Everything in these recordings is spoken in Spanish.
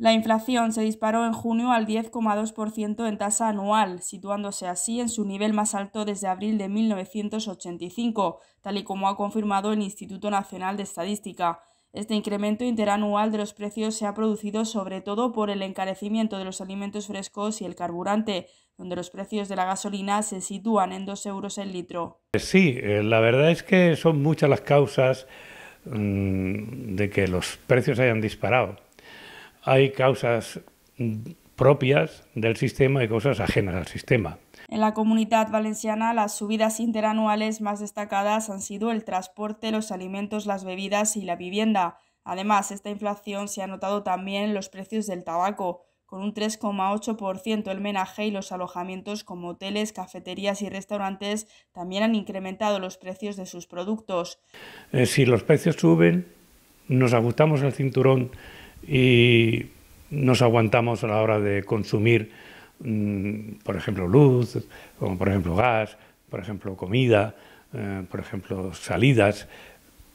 La inflación se disparó en junio al 10,2% en tasa anual, situándose así en su nivel más alto desde abril de 1985, tal y como ha confirmado el Instituto Nacional de Estadística. Este incremento interanual de los precios se ha producido sobre todo por el encarecimiento de los alimentos frescos y el carburante, donde los precios de la gasolina se sitúan en 2 euros el litro. Eh, sí, eh, la verdad es que son muchas las causas mm, de que los precios hayan disparado hay causas propias del sistema y cosas ajenas al sistema. En la comunidad valenciana, las subidas interanuales más destacadas han sido el transporte, los alimentos, las bebidas y la vivienda. Además, esta inflación se ha notado también en los precios del tabaco, con un 3,8% el menaje y los alojamientos como hoteles, cafeterías y restaurantes también han incrementado los precios de sus productos. Eh, si los precios suben, nos ajustamos el cinturón y nos aguantamos a la hora de consumir, mm, por ejemplo, luz, como por ejemplo gas, por ejemplo comida, eh, por ejemplo salidas,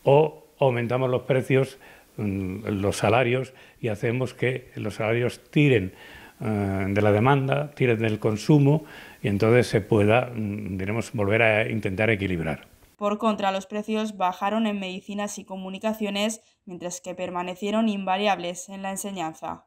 o aumentamos los precios, mm, los salarios y hacemos que los salarios tiren eh, de la demanda, tiren del consumo y entonces se pueda, mm, diremos, volver a intentar equilibrar. Por contra, los precios bajaron en medicinas y comunicaciones, mientras que permanecieron invariables en la enseñanza.